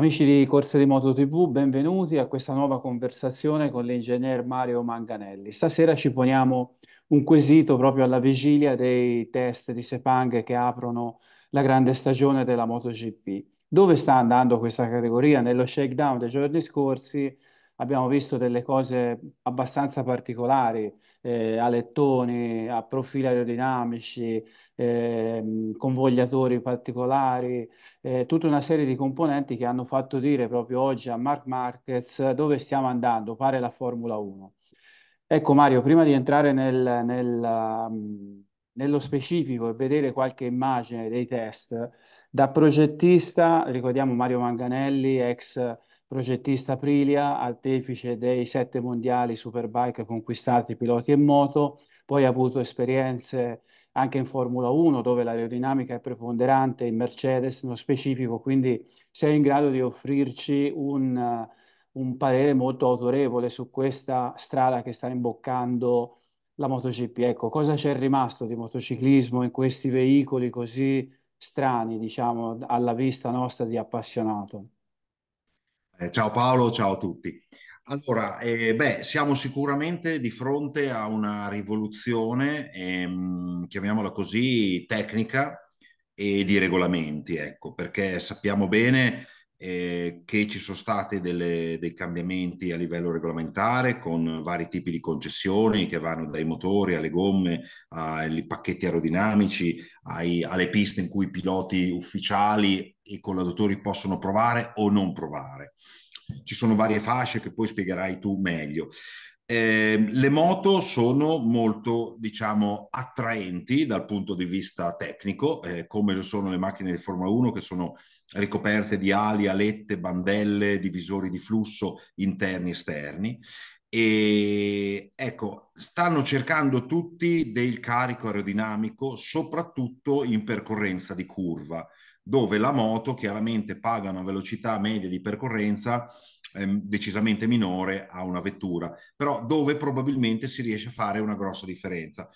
Amici di Corse di Moto TV, benvenuti a questa nuova conversazione con l'ingegner Mario Manganelli. Stasera ci poniamo un quesito proprio alla vigilia dei test di Sepang che aprono la grande stagione della MotoGP. Dove sta andando questa categoria? Nello shakedown dei giorni scorsi abbiamo visto delle cose abbastanza particolari, eh, alettoni, a profili aerodinamici, eh, convogliatori particolari, eh, tutta una serie di componenti che hanno fatto dire proprio oggi a Mark Marquez dove stiamo andando, pare la Formula 1. Ecco Mario, prima di entrare nel, nel, um, nello specifico e vedere qualche immagine dei test, da progettista, ricordiamo Mario Manganelli, ex progettista Aprilia, artefice dei sette mondiali Superbike conquistati piloti e moto, poi ha avuto esperienze anche in Formula 1 dove l'aerodinamica è preponderante, in Mercedes nello specifico, quindi sei in grado di offrirci un, un parere molto autorevole su questa strada che sta imboccando la MotoGP. Ecco, cosa c'è rimasto di motociclismo in questi veicoli così strani, diciamo, alla vista nostra di appassionato? Eh, ciao Paolo, ciao a tutti. Allora, eh, beh, siamo sicuramente di fronte a una rivoluzione, ehm, chiamiamola così, tecnica e di regolamenti, ecco, perché sappiamo bene eh, che ci sono stati delle, dei cambiamenti a livello regolamentare con vari tipi di concessioni che vanno dai motori alle gomme, ai pacchetti aerodinamici, ai, alle piste in cui i piloti ufficiali i collaudatori possono provare o non provare. Ci sono varie fasce che poi spiegherai tu meglio. Eh, le moto sono molto, diciamo, attraenti dal punto di vista tecnico, eh, come sono le macchine di Formula 1 che sono ricoperte di ali, alette, bandelle, divisori di flusso interni e esterni. E ecco, stanno cercando tutti del carico aerodinamico, soprattutto in percorrenza di curva dove la moto chiaramente paga una velocità media di percorrenza ehm, decisamente minore a una vettura, però dove probabilmente si riesce a fare una grossa differenza.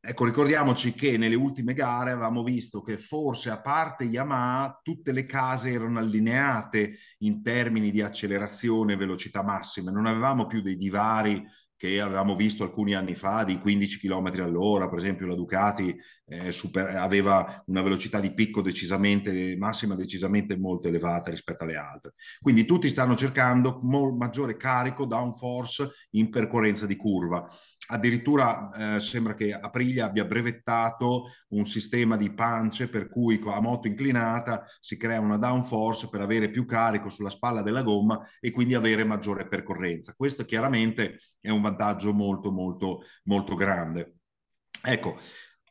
Ecco, ricordiamoci che nelle ultime gare avevamo visto che forse a parte Yamaha tutte le case erano allineate in termini di accelerazione e velocità massime, non avevamo più dei divari che avevamo visto alcuni anni fa di 15 km all'ora, per esempio la Ducati eh, super, aveva una velocità di picco decisamente massima, decisamente molto elevata rispetto alle altre. Quindi tutti stanno cercando mo- maggiore carico downforce in percorrenza di curva. Addirittura eh, sembra che Aprilia abbia brevettato un sistema di pance per cui a moto inclinata si crea una downforce per avere più carico sulla spalla della gomma e quindi avere maggiore percorrenza. Questo chiaramente è un vantaggio vantaggio molto molto molto grande. Ecco,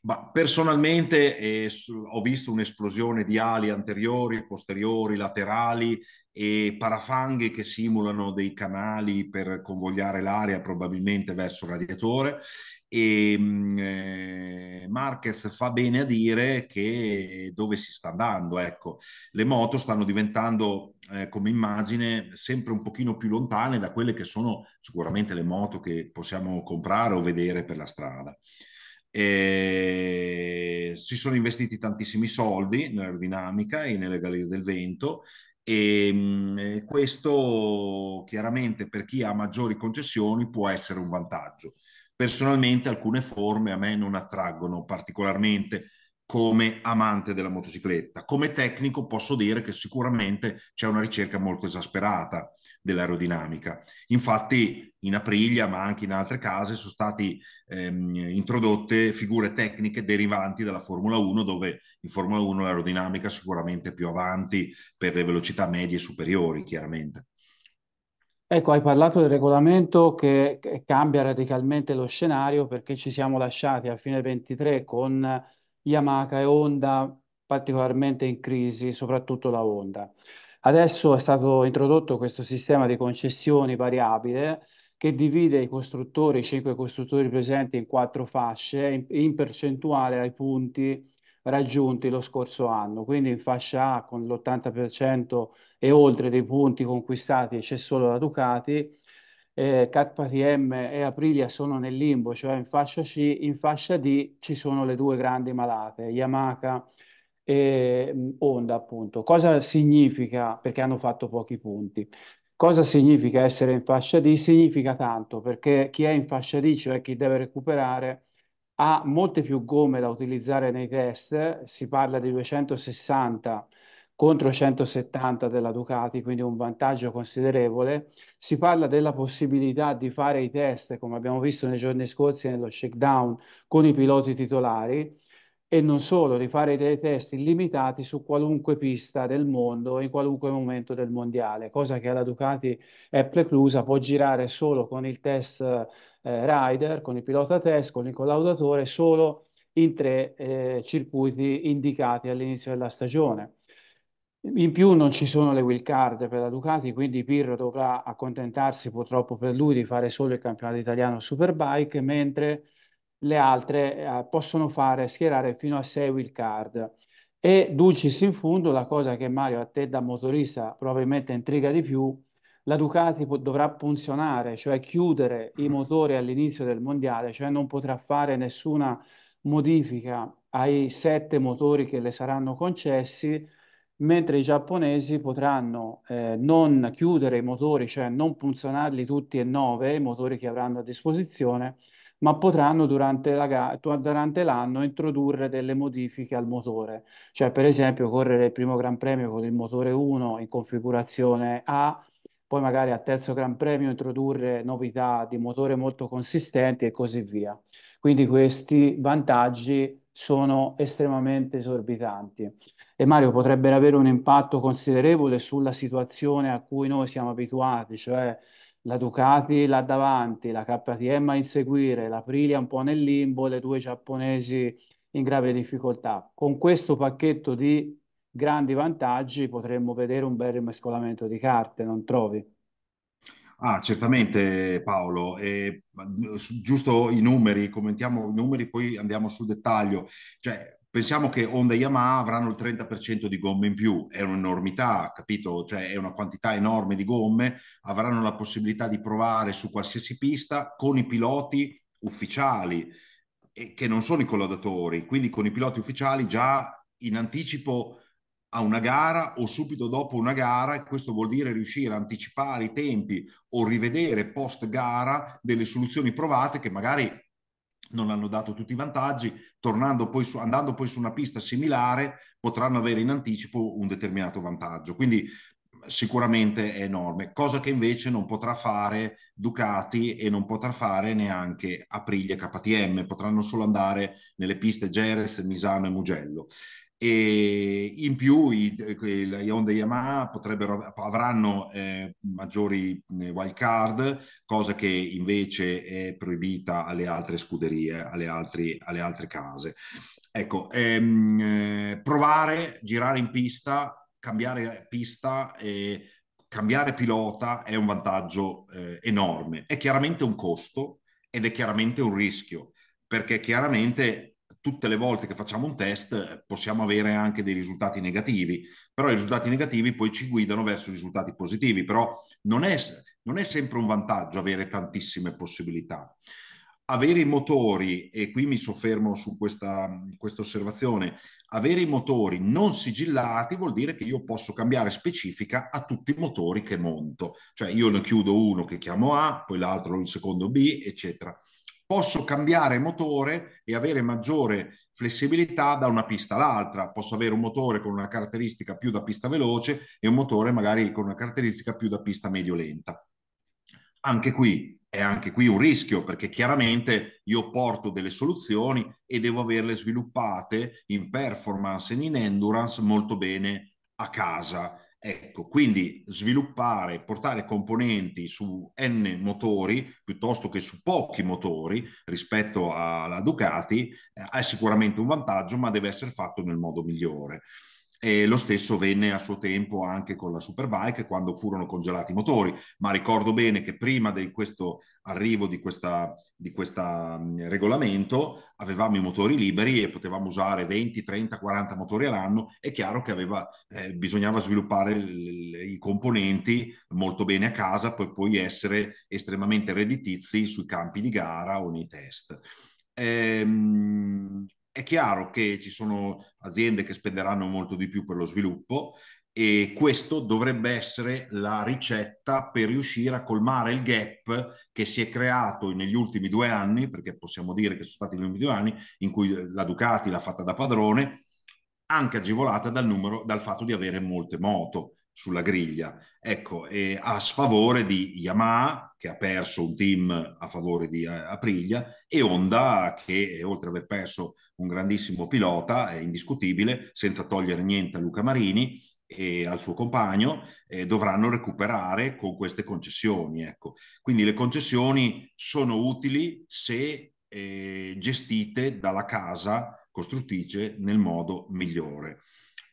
ma personalmente eh, ho visto un'esplosione di ali anteriori, posteriori, laterali e parafanghi che simulano dei canali per convogliare l'aria probabilmente verso il radiatore e ehm, eh, Marquez fa bene a dire che dove si sta andando, ecco, le moto stanno diventando eh, come immagine sempre un pochino più lontane da quelle che sono sicuramente le moto che possiamo comprare o vedere per la strada. E si sono investiti tantissimi soldi nell'aerodinamica e nelle gallerie del vento mm, e questo chiaramente per chi ha maggiori concessioni può essere un vantaggio. Personalmente alcune forme a me non attraggono particolarmente, come amante della motocicletta. Come tecnico posso dire che sicuramente c'è una ricerca molto esasperata dell'aerodinamica. Infatti in Aprilia, ma anche in altre case, sono state ehm, introdotte figure tecniche derivanti dalla Formula 1, dove in Formula 1 l'aerodinamica è sicuramente più avanti per le velocità medie e superiori, chiaramente. Ecco, hai parlato del regolamento che, cambia radicalmente lo scenario perché ci siamo lasciati a fine 23 con Yamaha e Honda particolarmente in crisi, soprattutto la Honda. Adesso è stato introdotto questo sistema di concessioni variabile che divide i costruttori, i cinque costruttori presenti in quattro fasce in, in percentuale ai punti raggiunti lo scorso anno, quindi in fascia A con l'80% e oltre dei punti conquistati c'è solo la Ducati, eh, KTM e Aprilia sono nel limbo, cioè in fascia C, in fascia D ci sono le due grandi malate, Yamaha e Honda appunto. Cosa significa? Perché hanno fatto pochi punti. Cosa significa essere in fascia D? Significa tanto perché chi è in fascia D, cioè chi deve recuperare, ha molte più gomme da utilizzare nei test, si parla di 260 contro 170 della Ducati, quindi un vantaggio considerevole. Si parla della possibilità di fare i test, come abbiamo visto nei giorni scorsi nello shakedown, con i piloti titolari e non solo, di fare dei test illimitati su qualunque pista del mondo, in qualunque momento del mondiale, cosa che alla Ducati è preclusa, può girare solo con il test eh, rider, con il pilota test, con il collaudatore, solo in tre eh, circuiti indicati all'inizio della stagione. In più non ci sono le wild card per la Ducati, quindi Pirro dovrà accontentarsi purtroppo per lui di fare solo il campionato italiano Superbike, mentre le altre eh, possono fare schierare fino a 6 wild card. E dulcis in fundo, la cosa che Mario a te da motorista probabilmente intriga di più, la Ducati dovrà punzionare, cioè chiudere i motori all'inizio del mondiale, cioè non potrà fare nessuna modifica ai sette motori che le saranno concessi mentre i giapponesi potranno eh, non chiudere i motori, cioè non funzionarli tutti e nove, i motori che avranno a disposizione, ma potranno durante, la, durante, l'anno introdurre delle modifiche al motore, cioè per esempio correre il primo Gran Premio con il motore 1 in configurazione A, poi magari al terzo Gran Premio introdurre novità di motore molto consistenti e così via. Quindi questi vantaggi sono estremamente esorbitanti e Mario potrebbero avere un impatto considerevole sulla situazione a cui noi siamo abituati, cioè la Ducati là davanti, la KTM a inseguire, l'Aprilia un po' nel limbo, le due giapponesi in grave difficoltà. Con questo pacchetto di grandi vantaggi potremmo vedere un bel rimescolamento di carte, non trovi? Ah, certamente Paolo, eh, giusto i numeri, commentiamo i numeri, poi andiamo sul dettaglio. Cioè, pensiamo che Honda e Yamaha avranno il 30% di gomme in più, è un'enormità, capito? Cioè è una quantità enorme di gomme, avranno la possibilità di provare su qualsiasi pista con i piloti ufficiali e, che non sono i collaudatori, quindi con i piloti ufficiali già in anticipo a una gara o subito dopo una gara e questo vuol dire riuscire a anticipare i tempi o rivedere post gara delle soluzioni provate che magari non hanno dato tutti i vantaggi, poi su, andando poi su una pista similare potranno avere in anticipo un determinato vantaggio. Quindi sicuramente è enorme, cosa che invece non potrà fare Ducati e non potrà fare neanche Aprilia KTM, potranno solo andare nelle piste Jerez, Misano e Mugello e in più i, eh, i Honda e Yamaha avranno eh, maggiori eh, card cosa che invece è proibita alle altre scuderie, alle, altri, alle altre case. Ecco, ehm, eh, provare, girare in pista, cambiare pista e cambiare pilota è un vantaggio eh, enorme. È chiaramente un costo ed è chiaramente un rischio, perché chiaramente tutte le volte che facciamo un test possiamo avere anche dei risultati negativi, però i risultati negativi poi ci guidano verso risultati positivi, però non è, non è sempre un vantaggio avere tantissime possibilità. Avere i motori, e qui mi soffermo su questa, questa osservazione, avere i motori non sigillati vuol dire che io posso cambiare specifica a tutti i motori che monto, cioè io ne chiudo uno che chiamo A, poi l'altro il secondo B, eccetera posso cambiare motore e avere maggiore flessibilità da una pista all'altra. Posso avere un motore con una caratteristica più da pista veloce e un motore magari con una caratteristica più da pista medio-lenta. Anche qui è anche qui un rischio perché chiaramente io porto delle soluzioni e devo averle sviluppate in performance e in endurance molto bene a casa Ecco, quindi sviluppare, portare componenti su N motori piuttosto che su pochi motori rispetto alla Ducati eh, è sicuramente un vantaggio, ma deve essere fatto nel modo migliore. E lo stesso venne a suo tempo anche con la Superbike quando furono congelati i motori, ma ricordo bene che prima di questo arrivo di questo mm, regolamento avevamo i motori liberi e potevamo usare 20, 30, 40 motori all'anno, è chiaro che aveva, eh, bisognava sviluppare l- i componenti molto bene a casa per poi essere estremamente redditizi sui campi di gara o nei test. Ehm, è chiaro che ci sono aziende che spenderanno molto di più per lo sviluppo e questo dovrebbe essere la ricetta per riuscire a colmare il gap che si è creato negli ultimi due anni, perché possiamo dire che sono stati gli ultimi due anni in cui la Ducati l'ha fatta da padrone, anche agevolata dal, numero, dal fatto di avere molte moto sulla griglia. Ecco, eh, a sfavore di Yamaha, che ha perso un team a favore di eh, Aprilia, e Honda, che eh, oltre ad aver perso un grandissimo pilota, è indiscutibile, senza togliere niente a Luca Marini e al suo compagno, eh, dovranno recuperare con queste concessioni. Ecco. Quindi le concessioni sono utili se eh, gestite dalla casa costruttrice nel modo migliore.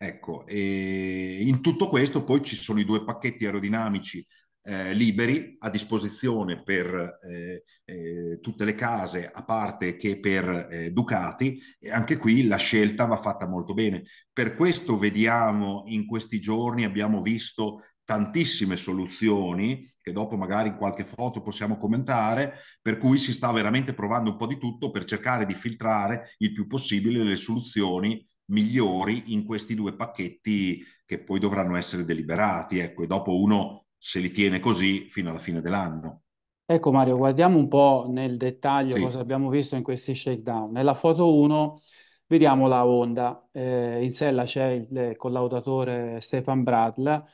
Ecco, e in tutto questo poi ci sono i due pacchetti aerodinamici eh, liberi a disposizione per eh, eh, tutte le case, a parte che per eh, Ducati, e anche qui la scelta va fatta molto bene. Per questo vediamo in questi giorni, abbiamo visto tantissime soluzioni che dopo magari in qualche foto possiamo commentare, per cui si sta veramente provando un po' di tutto per cercare di filtrare il più possibile le soluzioni migliori in questi due pacchetti che poi dovranno essere deliberati, ecco, e dopo uno se li tiene così fino alla fine dell'anno. Ecco Mario, guardiamo un po' nel dettaglio sì. cosa abbiamo visto in questi shakedown. Nella foto 1 vediamo la Honda, eh, in sella c'è il collaudatore Stefan Bradl,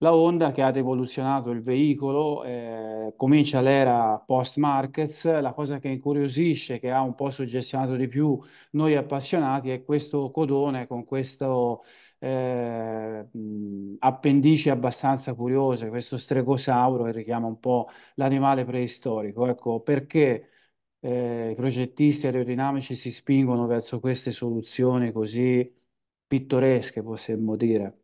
la Honda che ha devoluzionato il veicolo, eh, comincia l'era post-markets, la cosa che incuriosisce, che ha un po' suggestionato di più noi appassionati, è questo codone con questo eh, appendici abbastanza curiose, questo stregosauro che richiama un po' l'animale preistorico. Ecco perché eh, i progettisti aerodinamici si spingono verso queste soluzioni così pittoresche, possiamo dire.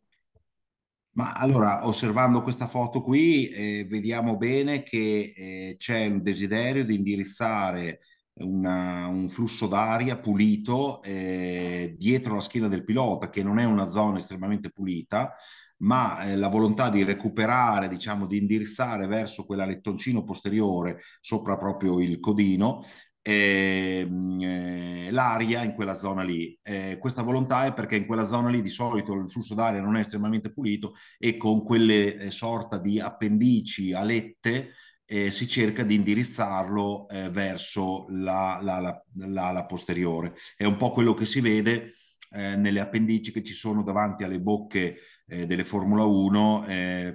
Ma allora, osservando questa foto qui, eh, vediamo bene che eh, c'è un desiderio di indirizzare una, un flusso d'aria pulito eh, dietro la schiena del pilota, che non è una zona estremamente pulita, ma eh, la volontà di recuperare, diciamo, di indirizzare verso quell'alettoncino posteriore, sopra proprio il codino, Ehm, eh, l'aria in quella zona lì. Eh, questa volontà è perché in quella zona lì di solito il flusso d'aria non è estremamente pulito e con quelle eh, sorta di appendici, alette, eh, si cerca di indirizzarlo eh, verso la, la, la, la, posteriore. È un po' quello che si vede eh, nelle appendici che ci sono davanti alle bocche delle Formula 1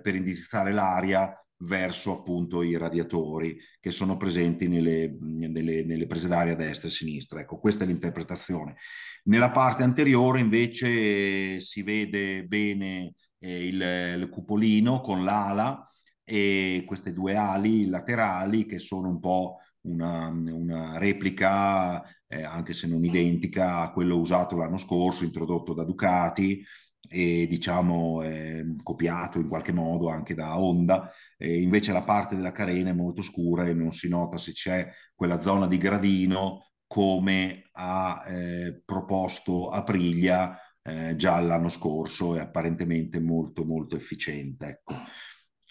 per indirizzare l'aria verso appunto i radiatori che sono presenti nelle, nelle, nelle prese d'aria destra e sinistra. Ecco, questa è l'interpretazione. Nella parte anteriore invece si vede bene eh, il, il, cupolino con l'ala e queste due ali laterali che sono un po' una, una replica, eh, anche se non identica, a quello usato l'anno scorso, introdotto da Ducati, e diciamo eh, copiato in qualche modo anche da Honda, eh, invece la parte della carena è molto scura e non si nota se c'è quella zona di gradino come ha eh, proposto Aprilia eh, già l'anno scorso e apparentemente molto molto efficiente. Ecco.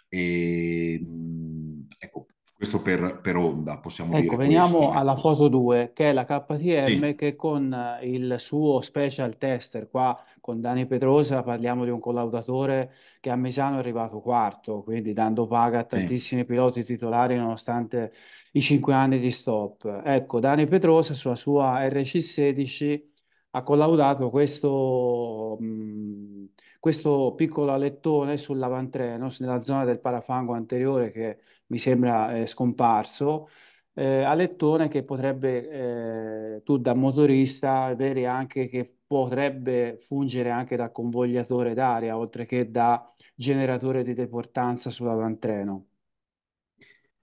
E, mm, ecco, questo per, per onda, possiamo ecco, dire. Veniamo questo. alla ecco. foto 2, che è la KTM sì. che con eh, il suo special tester, qua con Dani Pedrosa parliamo di un collaudatore che a Misano è arrivato quarto, quindi dando paga a tantissimi eh. piloti titolari nonostante i cinque anni di stop. Ecco, Dani Pedrosa sulla sua RC16 ha collaudato questo... Mh, mm, questo piccolo alettone sull'avantreno, nella zona del parafango anteriore che mi sembra eh, scomparso, eh, alettone che potrebbe, eh, tu da motorista, avere anche che potrebbe fungere anche da convogliatore d'aria, oltre che da generatore di deportanza sull'avantreno.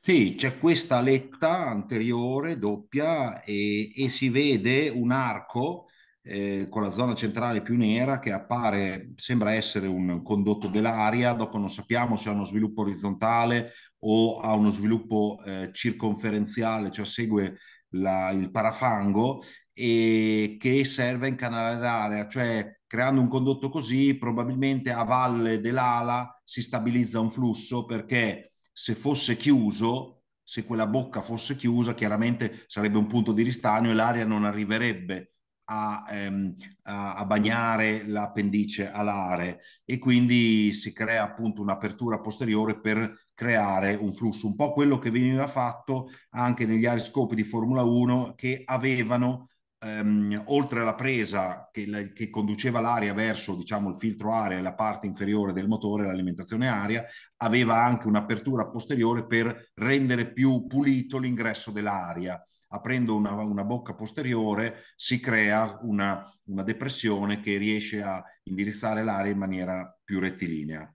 Sì, c'è questa aletta anteriore doppia e, e si vede un arco eh, con la zona centrale più nera che appare, sembra essere un condotto dell'aria, dopo non sappiamo se ha uno sviluppo orizzontale o ha uno sviluppo eh, circonferenziale, cioè segue la, il parafango e che serve a incanalare l'aria, cioè creando un condotto così probabilmente a valle dell'ala si stabilizza un flusso perché se fosse chiuso, se quella bocca fosse chiusa, chiaramente sarebbe un punto di ristagno e l'aria non arriverebbe a, ehm, a, bagnare l'appendice alare e quindi si crea appunto un'apertura posteriore per creare un flusso, un po' quello che veniva fatto anche negli aeriscopi di Formula 1 che avevano ehm, oltre alla presa che, la, che conduceva l'aria verso diciamo, il filtro aria e la parte inferiore del motore, l'alimentazione aria, aveva anche un'apertura posteriore per rendere più pulito l'ingresso dell'aria. Aprendo una, una bocca posteriore si crea una, una depressione che riesce a indirizzare l'aria in maniera più rettilinea.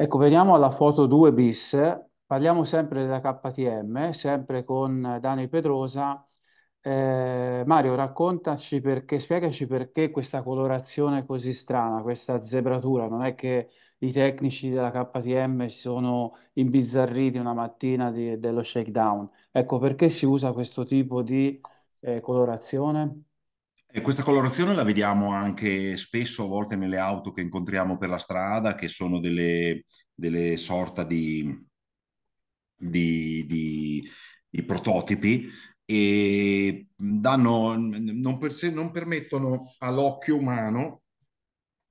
Ecco, veniamo alla foto 2 bis. Parliamo sempre della KTM, sempre con Dani Pedrosa eh, Mario, raccontaci perché, spiegaci perché questa colorazione così strana, questa zebratura. Non è che i tecnici della KTM si sono imbizzarriti una mattina di- dello shakedown. Ecco, perché si usa questo tipo di eh, colorazione? E eh, questa colorazione la vediamo anche spesso, a volte nelle auto che incontriamo per la strada, che sono delle, delle sorta di, di, di, di prototipi e danno, non, per sé, non permettono all'occhio umano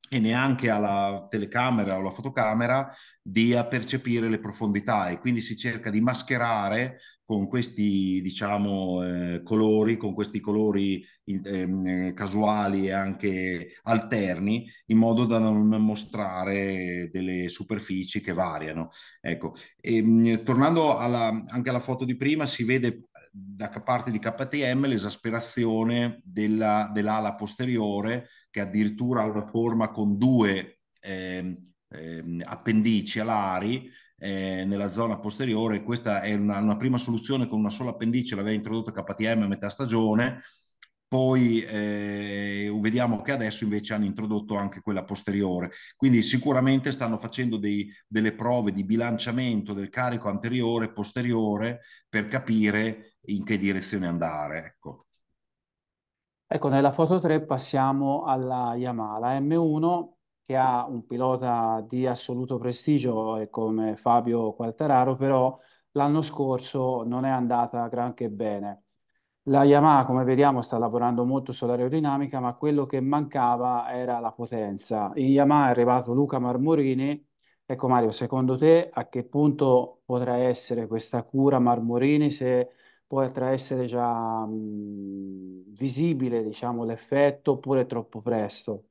e neanche alla telecamera o alla fotocamera di percepire le profondità e quindi si cerca di mascherare con questi diciamo eh, colori con questi colori eh, casuali e anche alterni in modo da non mostrare delle superfici che variano ecco e, ehm, tornando alla, anche alla foto di prima si vede da parte di KTM l'esasperazione della, dell'ala posteriore che addirittura ha una forma con due eh, eh, appendici alari eh, nella zona posteriore. Questa è una, una, prima soluzione con una sola appendice, l'aveva introdotta KTM a metà stagione. Poi eh, vediamo che adesso invece hanno introdotto anche quella posteriore. Quindi sicuramente stanno facendo dei, delle prove di bilanciamento del carico anteriore e posteriore per capire in che direzione andare. Ecco. Ecco, nella foto 3 passiamo alla Yamaha, la M1 che ha un pilota di assoluto prestigio eh, come Fabio Quartararo, però l'anno scorso non è andata granché bene. La Yamaha, come vediamo, sta lavorando molto sull'aerodinamica, ma quello che mancava era la potenza. In Yamaha è arrivato Luca Marmorini. Ecco Mario, secondo te a che punto potrà essere questa cura Marmorini se potrà essere già mh, mhmm, visibile, diciamo, l'effetto oppure troppo presto?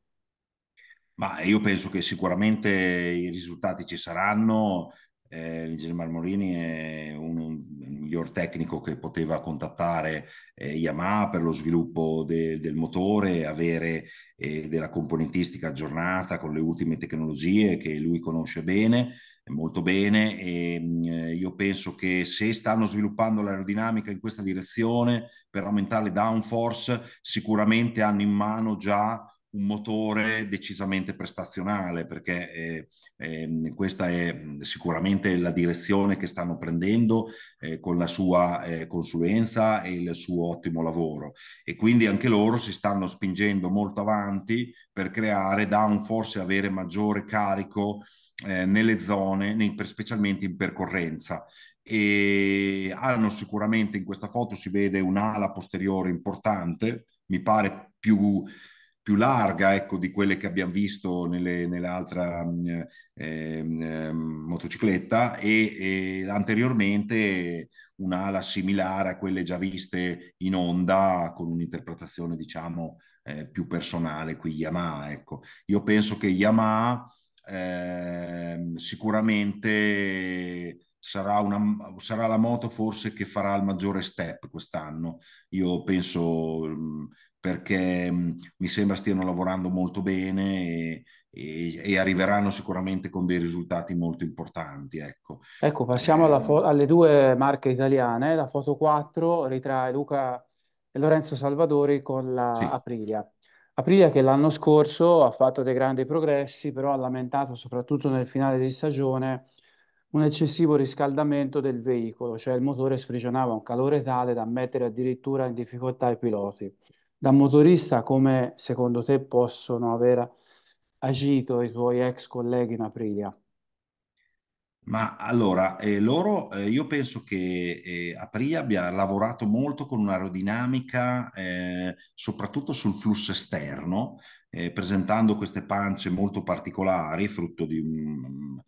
Ma io penso che sicuramente i risultati ci saranno, eh, Ligeri Marmorini è un, il miglior tecnico che poteva contattare eh, Yamaha per lo sviluppo de, del motore, avere eh, della componentistica aggiornata con le ultime tecnologie che lui conosce bene, molto bene. E, mh, eh, io penso che se stanno sviluppando l'aerodinamica in questa direzione per aumentare le downforce, sicuramente hanno in mano già un motore decisamente prestazionale, perché eh, eh, questa è sicuramente la direzione che stanno prendendo eh, con la sua eh, consulenza e il suo ottimo lavoro. E quindi anche loro si stanno spingendo molto avanti per creare downforce e avere maggiore carico eh, nelle zone, nei, specialmente in percorrenza e hanno sicuramente in questa foto si vede un'ala posteriore importante, mi pare più più larga ecco, di quelle che abbiamo visto nelle, nell'altra eh, motocicletta e, e, anteriormente un'ala similare a quelle già viste in onda con un'interpretazione diciamo eh, più personale qui Yamaha. Ecco. Io penso che Yamaha eh, sicuramente sarà, una, sarà, la moto forse che farà il maggiore step quest'anno. Io penso mm, perché mi sembra stiano lavorando molto bene e, e, e arriveranno sicuramente con dei risultati molto importanti. Ecco, ecco passiamo eh, fo- alle due marche italiane, la Foto 4 ritrae Luca e Lorenzo Salvadori con la sì. Aprilia. Aprilia che l'anno scorso ha fatto dei grandi progressi, però ha lamentato soprattutto nel finale di stagione un eccessivo riscaldamento del veicolo, cioè il motore sprigionava un calore tale da mettere addirittura in difficoltà i piloti. Da motorista, come secondo te possono aver agito i tuoi ex colleghi in Aprilia? Ma allora, eh, loro, eh, io penso che eh, Aprilia abbia lavorato molto con un'aerodinamica, eh, soprattutto sul flusso esterno, eh, presentando queste pance molto particolari, frutto di um,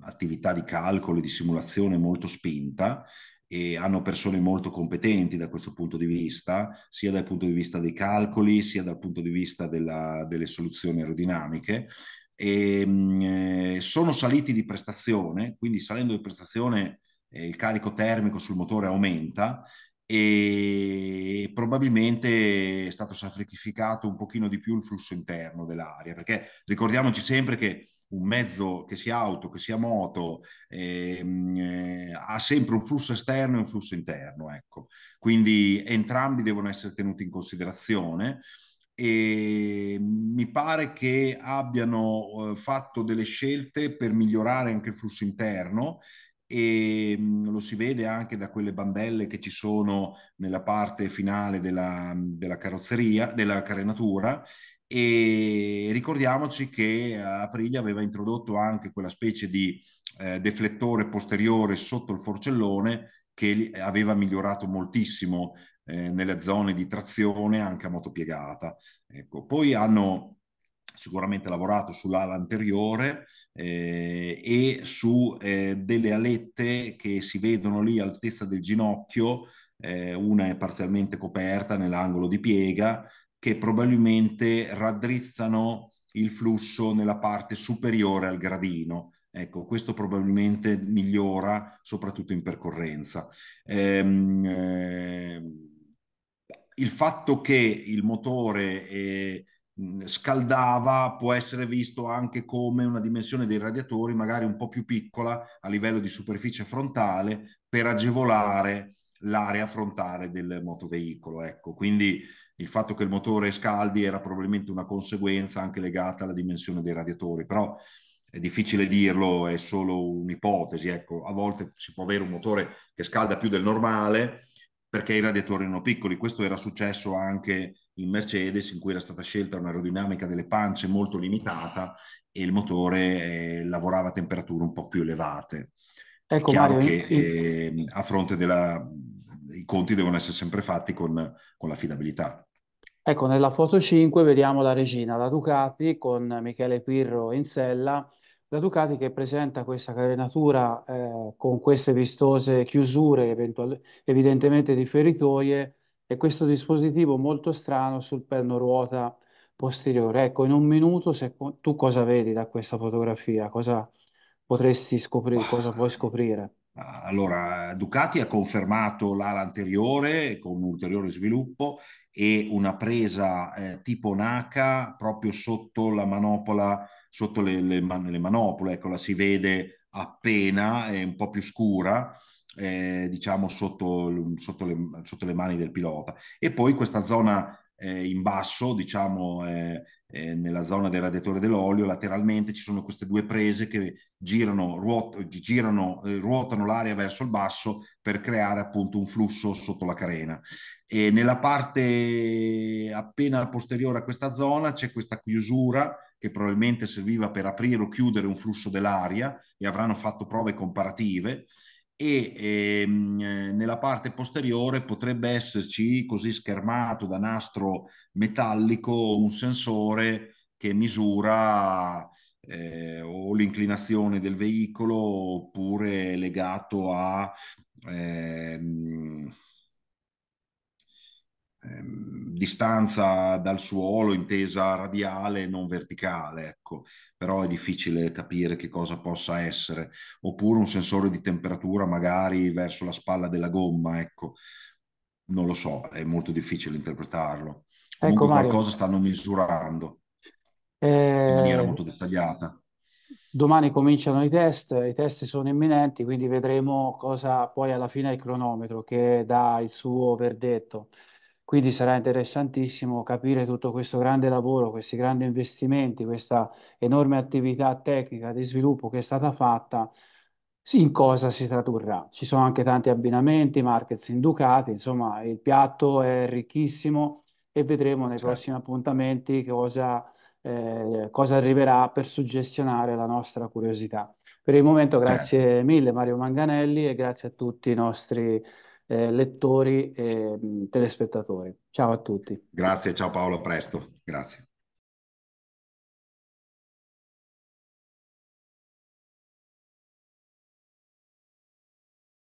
attività di calcolo e di simulazione molto spinta, e hanno persone molto competenti da questo punto di vista, sia dal punto di vista dei calcoli, sia dal punto di vista della, delle soluzioni aerodinamiche. E, ehm, eh, sono saliti di prestazione, quindi salendo di prestazione eh, il carico termico sul motore aumenta e probabilmente è stato sacrificato un pochino di più il flusso interno dell'aria, perché ricordiamoci sempre che un mezzo che sia auto, che sia moto, ehm, eh, ha sempre un flusso esterno e un flusso interno, ecco. quindi entrambi devono essere tenuti in considerazione e mi pare che abbiano eh, fatto delle scelte per migliorare anche il flusso interno e mm, lo si vede anche da quelle bandelle che ci sono nella parte finale della, mm, della carrozzeria, della carenatura e ricordiamoci che Aprilia aveva introdotto anche quella specie di eh, deflettore posteriore sotto il forcellone che eh, aveva migliorato moltissimo eh, nelle zone di trazione anche a moto piegata. Ecco. Poi hanno sicuramente lavorato sull'ala anteriore eh, e su eh, delle alette che si vedono lì all'altezza del ginocchio, eh, una è parzialmente coperta nell'angolo di piega, che probabilmente raddrizzano il flusso nella parte superiore al gradino. Ecco, questo probabilmente migliora soprattutto in percorrenza. Ehm, eh, il fatto che il motore... Eh, scaldava può essere visto anche come una dimensione dei radiatori magari un po' più piccola a livello di superficie frontale per agevolare l'area frontale del motoveicolo. Ecco, quindi il fatto che il motore scaldi era probabilmente una conseguenza anche legata alla dimensione dei radiatori, però è difficile dirlo, è solo un'ipotesi. Ecco, a volte si può avere un motore che scalda più del normale perché i radiatori erano piccoli. Questo era successo anche in Mercedes in cui era stata scelta un'aerodinamica delle pance molto limitata e il motore eh, lavorava a temperature un po' più elevate. Ecco, È chiaro Mario, che eh, a fronte della... i conti devono essere sempre fatti con, con l'affidabilità. Ecco, nella foto 5 vediamo la regina, la Ducati con Michele Pirro in sella, la Ducati che presenta questa carenatura eh, con queste vistose chiusure eventual- evidentemente di feritoie e questo dispositivo molto strano sul perno ruota posteriore. Ecco, in un minuto se, tu cosa vedi da questa fotografia? Cosa potresti scoprire? Cosa puoi scoprire? Allora, Ducati ha confermato l'ala anteriore con un ulteriore sviluppo e una presa eh, tipo NACA proprio sotto la manopola, sotto le, le, man- le manopole, ecco, la si vede appena, è un po' più scura eh, diciamo sotto, sotto, le, sotto, le, mani del pilota. E poi questa zona eh, in basso, diciamo nella zona del radiatore dell'olio, lateralmente ci sono queste due prese che girano, ruot- girano eh, ruotano l'aria verso il basso per creare appunto un flusso sotto la carena. E nella parte appena posteriore a questa zona c'è questa chiusura che probabilmente serviva per aprire o chiudere un flusso dell'aria e avranno fatto prove comparative e ehm, nella parte posteriore potrebbe esserci così schermato da nastro metallico un sensore che misura eh, o l'inclinazione del veicolo oppure legato a ehm, Ehm, distanza dal suolo intesa radiale e non verticale, ecco, però è difficile capire che cosa possa essere, oppure un sensore di temperatura magari verso la spalla della gomma, ecco, non lo so, è molto difficile interpretarlo. Ecco, Comunque ecco, Mario, stanno misurando eh, in maniera molto eh, dettagliata. Domani cominciano i test, i test sono imminenti, quindi vedremo cosa poi alla fine il cronometro che dà il suo verdetto. Quindi sarà interessantissimo capire tutto questo grande lavoro, questi grandi investimenti, questa enorme attività tecnica di sviluppo che è stata fatta, in cosa si tradurrà. Ci sono anche tanti abbinamenti, markets inducati, insomma il piatto è ricchissimo e vedremo nei certo. prossimi appuntamenti cosa, eh, cosa arriverà per suggestionare la nostra curiosità. Per il momento grazie certo. mille Mario Manganelli e grazie a tutti i nostri eh, lettori e telespettatori. Ciao a tutti. Grazie, ciao Paolo, a presto. Grazie.